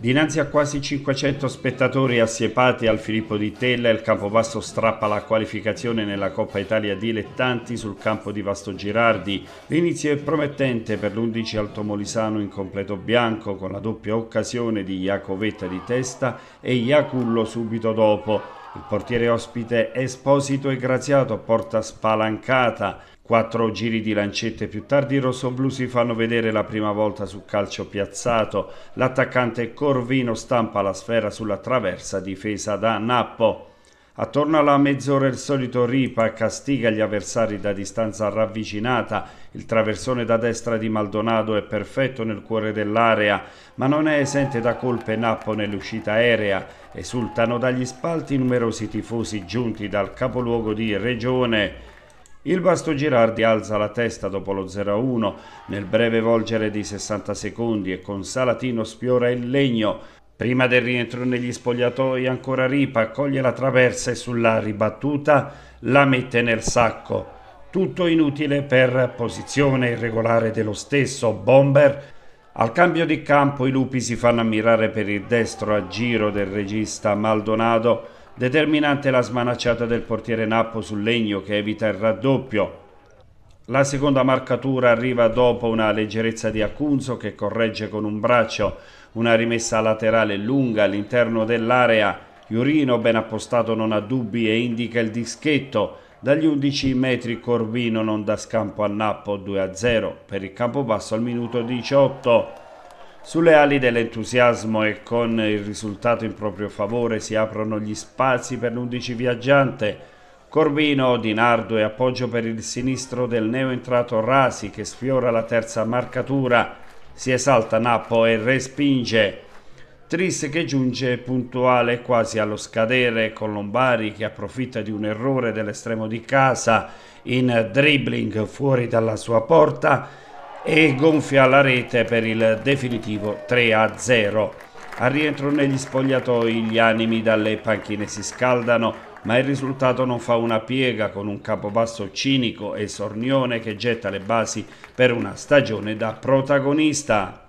Dinanzi a quasi 500 spettatori assiepati al Filippo di Tella, il Campobasso strappa la qualificazione nella Coppa Italia Dilettanti sul campo di Vasto Girardi. L'inizio è promettente per l'11 altomolisano in completo bianco con la doppia occasione di Iacovetta di testa e Iacullo subito dopo. Il portiere ospite Esposito e Graziato porta spalancata. Quattro giri di lancette più tardi i rossoblù si fanno vedere la prima volta sul calcio piazzato. L'attaccante Corvino stampa la sfera sulla traversa difesa da Nappo. Attorno alla mezz'ora il solito Ripa castiga gli avversari da distanza ravvicinata. Il traversone da destra di Maldonado è perfetto nel cuore dell'area, ma non è esente da colpe Nappo nell'uscita aerea. Esultano dagli spalti numerosi tifosi giunti dal capoluogo di regione. Il Basto Girardi alza la testa dopo lo 0-1 nel breve volgere di 60 secondi e con Salatino spiora il legno. Prima del rientro negli spogliatoi ancora Ripa coglie la traversa e sulla ribattuta la mette nel sacco. Tutto inutile per posizione irregolare dello stesso Bomber. Al cambio di campo i lupi si fanno ammirare per il destro a giro del regista Maldonado Determinante la smanacciata del portiere Nappo sul legno che evita il raddoppio. La seconda marcatura arriva dopo una leggerezza di Accunzo che corregge con un braccio una rimessa laterale lunga all'interno dell'area. Iurino ben appostato non ha dubbi e indica il dischetto. Dagli 11 metri Corvino non dà scampo a Nappo 2-0 per il campo basso al minuto 18. Sulle ali dell'entusiasmo e con il risultato in proprio favore si aprono gli spazi per l'11 viaggiante. Corbino, Di Nardo e appoggio per il sinistro del neoentrato Rasi che sfiora la terza marcatura. Si esalta Nappo e respinge. Tris che giunge puntuale quasi allo scadere con Lombari che approfitta di un errore dell'estremo di casa in dribbling fuori dalla sua porta e gonfia la rete per il definitivo 3-0. Al rientro negli spogliatoi gli animi dalle panchine si scaldano, ma il risultato non fa una piega con un capobasso cinico e sornione che getta le basi per una stagione da protagonista.